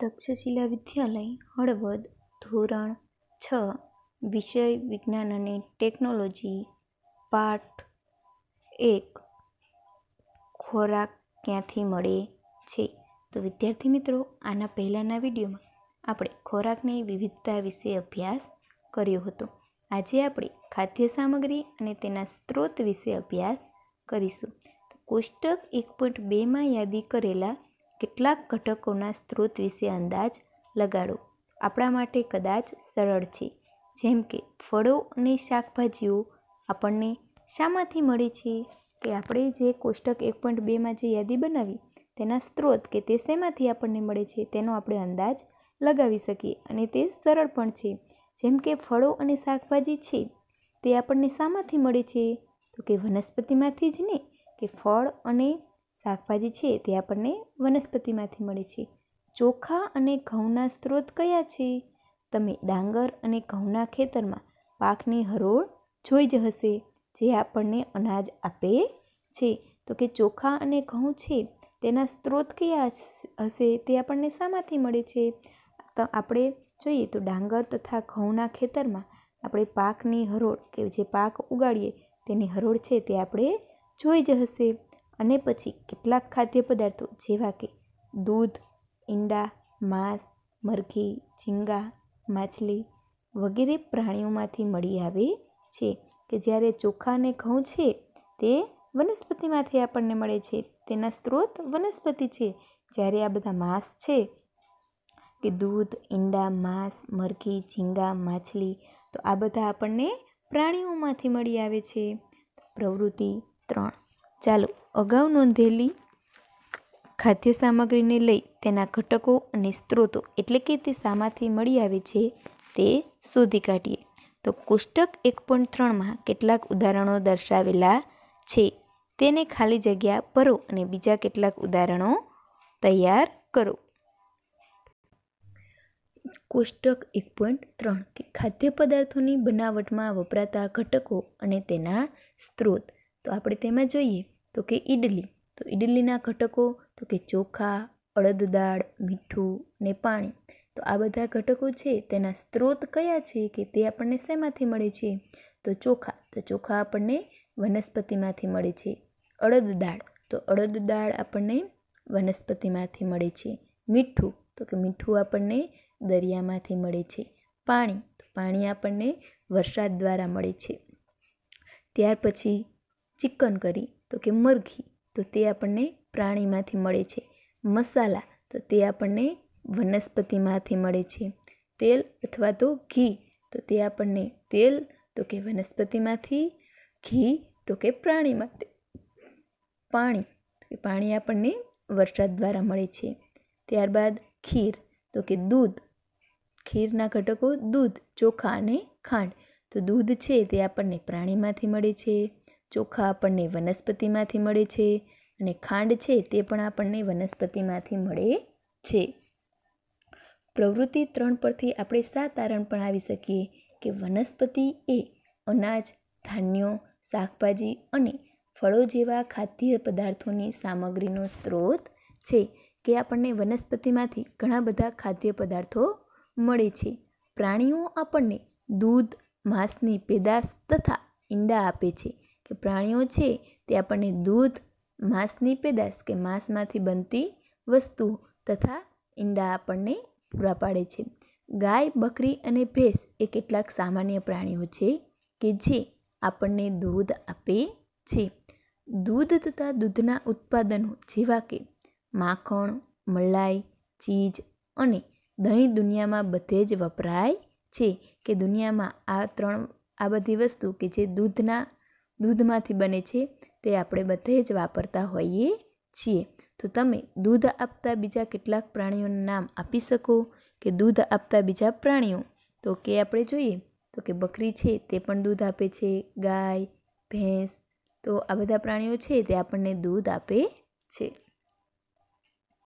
તક્ષશિલા વિદ્યાલય હળવદ ધોરણ છ વિષય વિજ્ઞાન અને ટેકનોલોજી પાઠ એક ખોરાક ક્યાંથી મળે છે તો વિદ્યાર્થી મિત્રો આના પહેલાંના વિડીયોમાં આપણે ખોરાકની વિવિધતા વિશે અભ્યાસ કર્યો હતો આજે આપણે ખાદ્ય સામગ્રી અને તેના સ્ત્રોત વિશે અભ્યાસ કરીશું કોષ્ટક એક પોઈન્ટ બેમાં યાદી કરેલા કેટલાક ઘટકોના સ્ત્રોત વિશે અંદાજ લગાડો આપણા માટે કદાચ સરળ છે જેમ કે ફળો અને શાકભાજીઓ આપણને શામાંથી મળે છે કે આપણે જે કોષ્ટક એક પોઈન્ટ બેમાં જે યાદી બનાવી તેના સ્ત્રોત કે તે શેમાંથી આપણને મળે છે તેનો આપણે અંદાજ લગાવી શકીએ અને તે સરળ પણ છે જેમ કે ફળો અને શાકભાજી છે તે આપણને શામાંથી મળે છે તો કે વનસ્પતિમાંથી જ ને કે ફળ અને શાકભાજી છે તે આપણને વનસ્પતિમાંથી મળે છે ચોખા અને ઘઉંના સ્ત્રોત કયા છે તમે ડાંગર અને ઘઉંના ખેતરમાં પાકની હરોળ જોઈ જ હશે જે આપણને અનાજ આપે છે તો કે ચોખા અને ઘઉં છે તેના સ્ત્રોત કયા હશે તે આપણને શામાંથી મળે છે તો આપણે જોઈએ તો ડાંગર તથા ઘઉંના ખેતરમાં આપણે પાકની હરોળ કે જે પાક ઉગાડીએ તેની હરોળ છે તે આપણે જોઈ જ હશે અને પછી કેટલાક ખાદ્ય પદાર્થો જેવા કે દૂધ ઈંડા માંસ મરઘી ઝીંગા માછલી વગેરે પ્રાણીઓમાંથી મળી આવે છે કે જ્યારે ચોખા અને ઘઉં છે તે વનસ્પતિમાંથી આપણને મળે છે તેના સ્ત્રોત વનસ્પતિ છે જ્યારે આ બધા માંસ છે કે દૂધ ઈંડા માંસ મરઘી ઝીંગા માછલી તો આ બધા આપણને પ્રાણીઓમાંથી મળી આવે છે પ્રવૃત્તિ ત્રણ ચાલો અગાઉ નોંધેલી ખાદ્ય સામગ્રીને લઈ તેના ઘટકો અને સ્ત્રોતો એટલે કે તે શામાંથી મળી આવે છે તે શોધી કાઢીએ તો કોષ્ટક એક પોઈન્ટ ત્રણમાં કેટલાક ઉદાહરણો દર્શાવેલા છે તેને ખાલી જગ્યા ભરો અને બીજા કેટલાક ઉદાહરણો તૈયાર કરો કોષ્ટક એક પોઈન્ટ ત્રણ કે ખાદ્ય પદાર્થોની બનાવટમાં વપરાતા ઘટકો અને તેના સ્ત્રોત તો આપણે તેમાં જોઈએ તો કે ઇડલી તો ઇડલીના ઘટકો તો કે ચોખા અડદ દાળ મીઠું ને પાણી તો આ બધા ઘટકો છે તેના સ્ત્રોત કયા છે કે તે આપણને શેમાંથી મળે છે તો ચોખા તો ચોખા આપણને વનસ્પતિમાંથી મળે છે અડદ દાળ તો અડદ દાળ આપણને વનસ્પતિમાંથી મળે છે મીઠું તો કે મીઠું આપણને દરિયામાંથી મળે છે પાણી તો પાણી આપણને વરસાદ દ્વારા મળે છે ત્યાર પછી ચિકન કરી તો કે મરઘી તો તે આપણને પ્રાણીમાંથી મળે છે મસાલા તો તે આપણને વનસ્પતિમાંથી મળે છે તેલ અથવા તો ઘી તો તે આપણને તેલ તો કે વનસ્પતિમાંથી ઘી તો કે પ્રાણીમાંથી પાણી તો કે પાણી આપણને વરસાદ દ્વારા મળે છે ત્યારબાદ ખીર તો કે દૂધ ખીરના ઘટકો દૂધ ચોખા અને ખાંડ તો દૂધ છે તે આપણને પ્રાણીમાંથી મળે છે ચોખા આપણને વનસ્પતિમાંથી મળે છે અને ખાંડ છે તે પણ આપણને વનસ્પતિમાંથી મળે છે પ્રવૃત્તિ ત્રણ પરથી આપણે શા તારણ પણ આવી શકીએ કે વનસ્પતિ એ અનાજ ધાન્યો શાકભાજી અને ફળો જેવા ખાદ્ય પદાર્થોની સામગ્રીનો સ્ત્રોત છે કે આપણને વનસ્પતિમાંથી ઘણા બધા ખાદ્ય પદાર્થો મળે છે પ્રાણીઓ આપણને દૂધ માંસની પેદાશ તથા ઈંડા આપે છે કે પ્રાણીઓ છે તે આપણને દૂધ માંસની પેદાશ કે માંસમાંથી બનતી વસ્તુ તથા ઈંડા આપણને પૂરા પાડે છે ગાય બકરી અને ભેંસ એ કેટલાક સામાન્ય પ્રાણીઓ છે કે જે આપણને દૂધ આપે છે દૂધ તથા દૂધના ઉત્પાદનો જેવા કે માખણ મલાઈ ચીજ અને દહીં દુનિયામાં બધે જ વપરાય છે કે દુનિયામાં આ ત્રણ આ બધી વસ્તુ કે જે દૂધના દૂધમાંથી બને છે તે આપણે બધે જ વાપરતા હોઈએ છીએ તો તમે દૂધ આપતા બીજા કેટલાક પ્રાણીઓનું નામ આપી શકો કે દૂધ આપતા બીજા પ્રાણીઓ તો કે આપણે જોઈએ તો કે બકરી છે તે પણ દૂધ આપે છે ગાય ભેંસ તો આ બધા પ્રાણીઓ છે તે આપણને દૂધ આપે છે